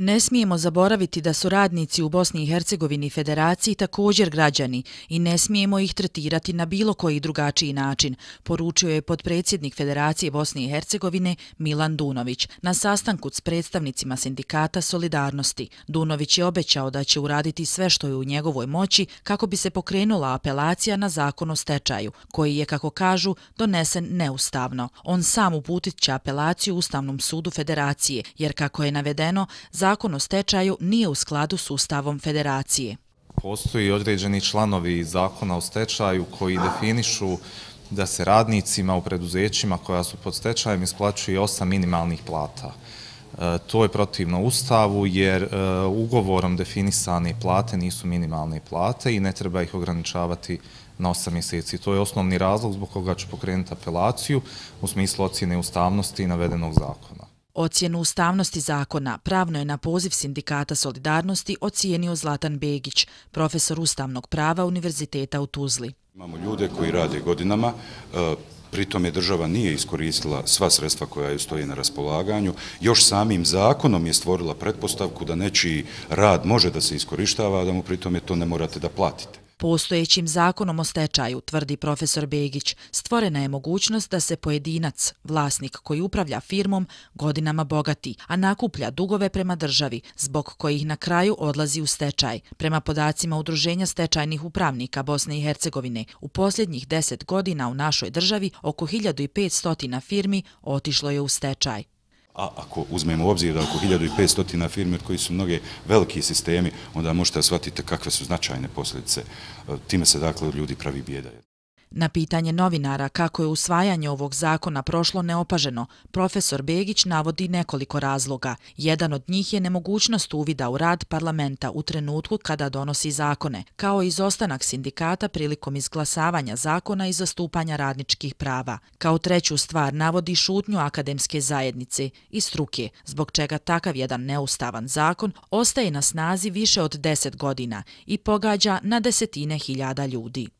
Ne smijemo zaboraviti da su radnici u Bosni i Hercegovini federaciji također građani i ne smijemo ih tretirati na bilo koji drugačiji način, poručio je podpredsjednik Federacije Bosne i Hercegovine Milan Dunović na sastanku s predstavnicima sindikata Solidarnosti. Dunović je obećao da će uraditi sve što je u njegovoj moći kako bi se pokrenula apelacija na zakon o stečaju, koji je, kako kažu, donesen neustavno. On sam uputit će apelaciju Ustavnom sudu federacije, jer kako je navedeno, zakon zakon o stečaju nije u skladu s Ustavom Federacije. Postoji određeni članovi zakona o stečaju koji definišu da se radnicima u preduzećima koja su pod stečajem isplaćuje osam minimalnih plata. E, to je protivno ustavu jer e, ugovorom definisane plate nisu minimalne plate i ne treba ih ograničavati na osam mjeseci. To je osnovni razlog zbog koga ću pokrenuti apelaciju u smislu ocjene ustavnosti i navedenog zakona. Ocijenu ustavnosti zakona pravno je na poziv Sindikata Solidarnosti ocijenio Zlatan Begić, profesor ustavnog prava Univerziteta u Tuzli. Imamo ljude koji rade godinama, e, pritom je država nije iskoristila sva sredstva koja ju stoji na raspolaganju, još samim zakonom je stvorila pretpostavku da nečiji rad može da se iskoristava, a da mu pritom je to ne morate da platite. Postojećim zakonom o stečaju, tvrdi profesor Begić, stvorena je mogućnost da se pojedinac, vlasnik koji upravlja firmom, godinama bogati, a nakuplja dugove prema državi, zbog kojih na kraju odlazi u stečaj. Prema podacima Udruženja stečajnih upravnika Bosne i Hercegovine, u posljednjih deset godina u našoj državi oko 1500 firmi otišlo je u stečaj. A ako uzmemo u obzir da oko 1500 firme od koji su mnoge veliki sistemi, onda možete shvatiti kakve su značajne posljedice. Time se dakle ljudi pravi bijeda. Na pitanje novinara kako je usvajanje ovog zakona prošlo neopaženo, profesor Begić navodi nekoliko razloga. Jedan od njih je nemogućnost uvida u rad parlamenta u trenutku kada donosi zakone, kao i izostanak sindikata prilikom izglasavanja zakona i zastupanja radničkih prava. Kao treću stvar navodi šutnju akademske zajednice i struke, zbog čega takav jedan neustavan zakon ostaje na snazi više od deset godina i pogađa na desetine hiljada ljudi.